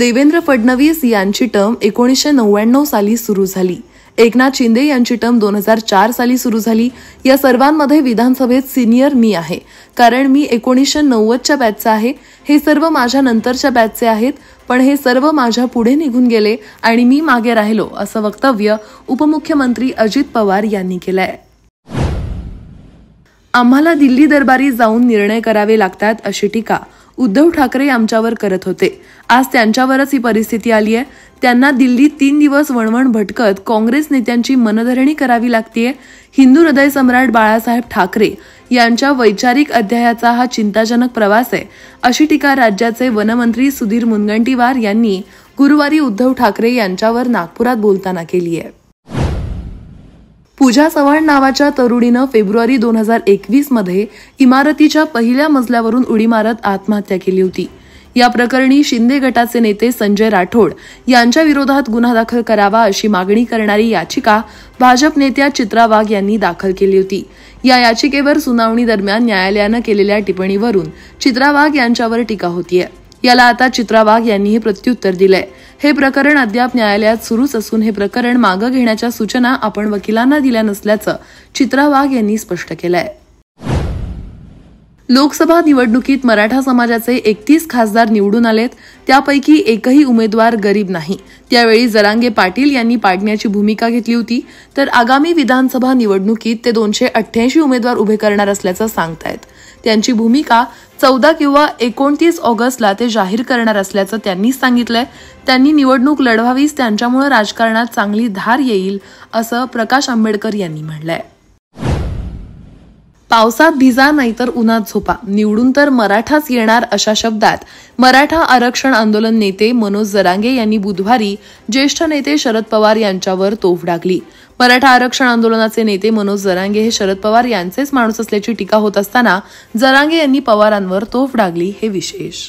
देवेंद्र फडणवीस यांची टर्म एकोणीसशे नव्याण्णव साली सुरू झाली एकनाथ शिंदे यांची टर्म दोन हजार चार साली सुरू झाली या सर्वांमध्ये विधानसभेत सिनियर मी आहे कारण मी एकोणीसशे नव्वदच्या बॅचचा आहे हे सर्व माझ्या नंतरच्या बॅचचे आहेत पण हे सर्व माझ्या पुढे निघून गेले आणि मी मागे राहिलो असं वक्तव्य उपमुख्यमंत्री अजित पवार यांनी केलं आहे आम्हाला दिल्ली दरबारी जाऊन निर्णय करावे लागतात अशी टीका उद्धव ठाकरे आमच्यावर करत होते आज त्यांच्यावरच ही परिस्थिती आली आहे त्यांना दिल्लीत तीन दिवस वणवण भटकत काँग्रेस नेत्यांची मनधरणी करावी लागतीये हिंदू हृदय सम्राट बाळासाहेब ठाकरे यांच्या वैचारिक अध्यायाचा हा चिंताजनक प्रवास आहे अशी टीका राज्याचे वनमंत्री सुधीर मुनगंटीवार यांनी गुरुवारी उद्धव ठाकरे यांच्यावर नागपुरात बोलताना केली आहे पूजा चव्हाण नावाच्या तरुणीनं फेब्रुवारी दोन हजार एकवीस मध्ये इमारतीच्या पहिल्या मजल्यावरून उडी मारत आत्महत्या केली होती या प्रकरणी शिंदे गटाचे नेते संजय राठोड यांच्या विरोधात गुन्हा दाखल करावा अशी मागणी करणारी याचिका भाजप नेत्या चित्रा वाघ यांनी दाखल केली होती या याचिकेवर सुनावणी दरम्यान न्यायालयानं केलेल्या टिप्पणीवरून चित्रा वाघ यांच्यावर टीका होतीये याला आता चित्रा वाघ यांनीही प्रत्युत्तर दिलंय हे प्रकरण अद्याप न्यायालयात सुरूच असून हे प्रकरण मागं घेण्याच्या सूचना आपण वकिलांना दिल्या नसल्याचं चित्रा वाघ यांनी स्पष्ट केलंय लोकसभा निवडणुकीत मराठा समाजाचे एकतीस खासदार निवडून आलेत त्यापैकी एकही उमेदवार गरीब नाही त्यावेळी जरांगे पाटील यांनी पाडण्याची भूमिका घेतली होती तर आगामी विधानसभा निवडणुकीत ते दोनशे अठ्ठ्याऐंशी उमेदवार उभे करणार असल्याचं सांगतायत त्यांची भूमिका चौदा किंवा एकोणतीस ऑगस्टला ते जाहीर करणार असल्याचं त्यांनी सांगितलंय त्यांनी निवडणूक लढवावीच त्यांच्यामुळे राजकारणात चांगली धार येईल असं प्रकाश आंबेडकर यांनी म्हटलंय पावसात भिजा नाहीतर उन्हात झोपा निवडून तर मराठाच येणार अशा शब्दात मराठा आरक्षण आंदोलन नेते मनोज जरांगे यांनी बुधवारी ज्येष्ठ नेते शरद पवार यांच्यावर तोफ डागली मराठा आरक्षण आंदोलनाचे नेते मनोज जरांगे हे शरद पवार यांचेच माणूस असल्याची टीका होत असताना जरांगे यांनी पवारांवर तोफ डागली हे विशेष